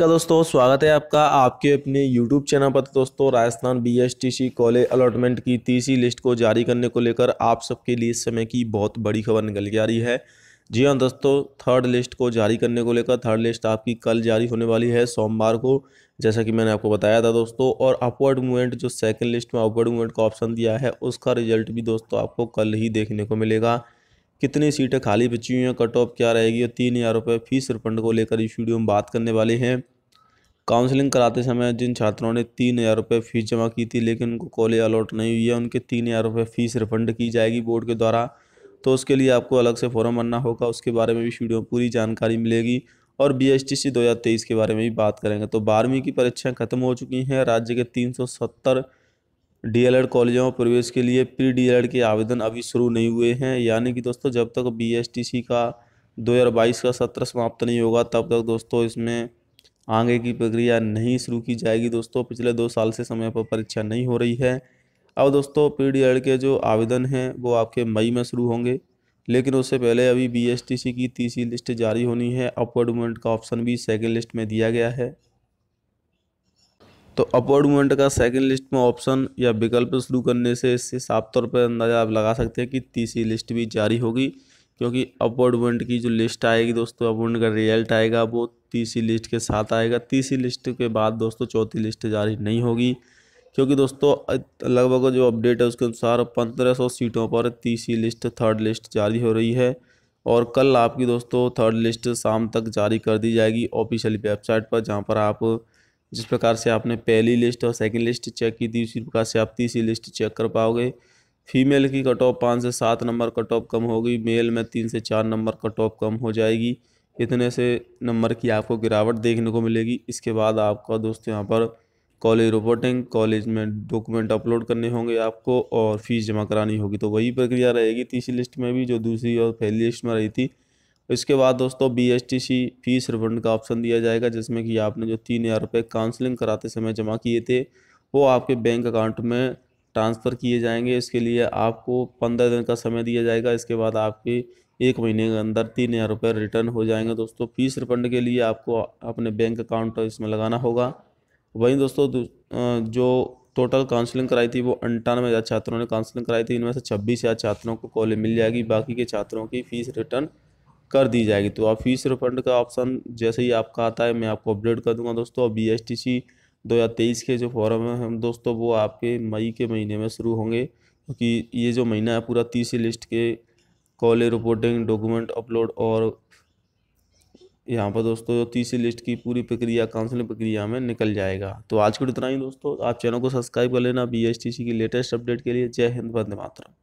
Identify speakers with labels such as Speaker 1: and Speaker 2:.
Speaker 1: नमस्कार दोस्तों स्वागत है आपका आपके अपने YouTube चैनल पर दोस्तों राजस्थान सी कॉलेज अलॉटमेंट की तीसरी लिस्ट को जारी करने को लेकर आप सबके लिए इस समय की बहुत बड़ी खबर निकल के आ रही है जी हाँ दोस्तों थर्ड लिस्ट को जारी करने को लेकर थर्ड लिस्ट आपकी कल जारी होने वाली है सोमवार को जैसा कि मैंने आपको बताया था दोस्तों और अपवर्ड मूवमेंट जो सेकेंड लिस्ट में अपवर्ड मूवमेंट का ऑप्शन दिया है उसका रिजल्ट भी दोस्तों आपको कल ही देखने को मिलेगा कितनी सीटें खाली बची हुई हैं कट ऑफ क्या रहेगी और तीन हज़ार रुपये फीस रिफंड को लेकर इस वीडियो में बात करने वाले हैं काउंसलिंग कराते समय जिन छात्रों ने तीन हज़ार रुपये फ़ीस जमा की थी लेकिन उनको कॉलेज अलॉट नहीं हुई है उनके तीन हज़ार रुपये फ़ीस रिफंड की जाएगी बोर्ड के द्वारा तो उसके लिए आपको अलग से फॉर्म भरना होगा उसके बारे में भी वीडियो में पूरी जानकारी मिलेगी और बी एस टी सी दो हज़ार तेईस के बारे में भी बात करेंगे तो बारहवीं की परीक्षाएँ खत्म हो चुकी हैं राज्य के तीन सौ सत्तर डीएलएड कॉलेजों में प्रवेश के लिए प्री डीएलएड के आवेदन अभी शुरू नहीं हुए हैं यानी कि दोस्तों जब तक बी एस टी सी का दो हज़ार बाईस का सत्र समाप्त नहीं होगा तब तक दोस्तों इसमें आगे की प्रक्रिया नहीं शुरू की जाएगी दोस्तों पिछले दो साल से समय पर परीक्षा नहीं हो रही है अब दोस्तों पी के जो आवेदन हैं वो आपके मई में शुरू होंगे लेकिन उससे पहले अभी बी की तीसरी लिस्ट जारी होनी है अपवर्ड मूवमेंट का ऑप्शन भी सेकेंड लिस्ट में दिया गया है तो अपवर्ड मूवमेंट का सेकेंड लिस्ट में ऑप्शन या विकल्प शुरू करने से इससे साफ तौर पर अंदाज़ा आप लगा सकते हैं कि तीसरी लिस्ट भी जारी होगी क्योंकि अपवर्ड मूवमेंट की जो लिस्ट आएगी दोस्तों अपवर्ड का रिजल्ट आएगा वो तीसरी लिस्ट के साथ आएगा तीसरी लिस्ट के बाद दोस्तों चौथी लिस्ट जारी नहीं होगी क्योंकि दोस्तों लगभग जो अपडेट है उसके अनुसार पंद्रह सौ सीटों पर तीसरी लिस्ट थर्ड लिस्ट जारी हो रही है और कल आपकी दोस्तों थर्ड लिस्ट शाम तक जारी कर दी जाएगी ऑफिशियल वेबसाइट पर जहाँ पर आप जिस प्रकार से आपने पहली लिस्ट और सेकंड लिस्ट चेक की थी उसी प्रकार से आप तीसरी लिस्ट चेक कर पाओगे फीमेल की कट ऑफ पाँच से सात नंबर कट ऑफ कम होगी मेल में तीन से चार नंबर कट ऑफ कम हो जाएगी इतने से नंबर की आपको गिरावट देखने को मिलेगी इसके बाद आपका दोस्त यहाँ पर कॉलेज रिपोर्टिंग कॉलेज में डॉक्यूमेंट अपलोड करने होंगे आपको और फीस जमा करानी होगी तो वही प्रक्रिया रहेगी तीसरी लिस्ट में भी जो दूसरी और पहली लिस्ट में रही थी इसके बाद दोस्तों B S T C fees refund का ऑप्शन दिया जाएगा जिसमें कि आपने जो तीन हज़ार रुपये काउंसलिंग कराते समय जमा किए थे वो आपके बैंक अकाउंट में ट्रांसफ़र किए जाएंगे इसके लिए आपको पंद्रह दिन का समय दिया जाएगा इसके बाद आपकी एक महीने के अंदर तीन हज़ार रुपये रिटर्न हो जाएंगे दोस्तों फीस रिफंड के लिए आपको अपने बैंक अकाउंट इसमें लगाना होगा वहीं दोस्तों जो टोटल काउंसलिंग कराई थी वो अंठानवे हज़ार छात्रों ने काउंसलिंग कराई थी इनमें से छब्बीस हज़ार छात्रों को कॉलेज मिल जाएगी बाकी के छात्रों की फ़ीस रिटर्न कर दी जाएगी तो आप फीस रिफंड का ऑप्शन जैसे ही आपका आता है मैं आपको अपडेट कर दूंगा दोस्तों और बी एस टी सी दो हज़ार तेईस के जो फॉर्म हैं हम दोस्तों वो आपके मई के महीने में शुरू होंगे क्योंकि ये जो महीना है पूरा तीसरी लिस्ट के कॉले रिपोर्टिंग डॉक्यूमेंट अपलोड और यहाँ पर दोस्तों तीसरी लिस्ट की पूरी प्रक्रिया काउंसलिंग प्रक्रिया में निकल जाएगा तो आज को इतना ही दोस्तों आप चैनल को सब्सक्राइब कर लेना बी की लेटेस्ट अपडेट के लिए जय हिंद वंदे मातरम